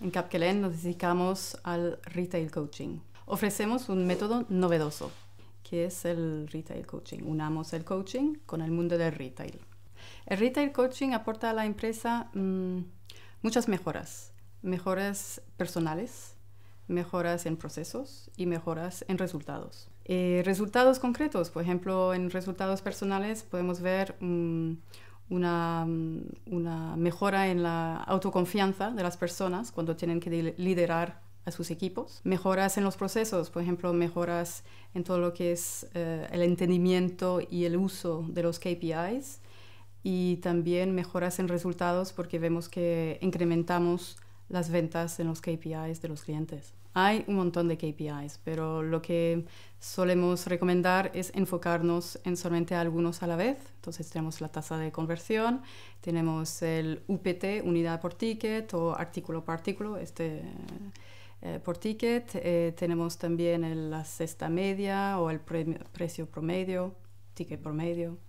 En Capquelén nos dedicamos al retail coaching. Ofrecemos un método novedoso, que es el retail coaching. Unamos el coaching con el mundo del retail. El retail coaching aporta a la empresa mm, muchas mejoras, mejoras personales, mejoras en procesos y mejoras en resultados. Eh, resultados concretos, por ejemplo, en resultados personales podemos ver mm, Mm, una, mejora en la autoconfianza de las personas cuando tienen que liderar a sus equipos, mejoras en los procesos, por ejemplo, mejoras en todo lo que es eh, el entendimiento y el uso de los KPIs y también mejoras en resultados porque vemos que incrementamos las ventas en los KPIs de los clientes. Hay un montón de KPIs, pero lo que solemos recomendar es enfocarnos en solamente algunos a la vez. Entonces tenemos la tasa de conversión, tenemos el UPT, unidad por ticket o artículo por artículo, este eh, por ticket. Eh, tenemos también la cesta media o el precio promedio, ticket promedio.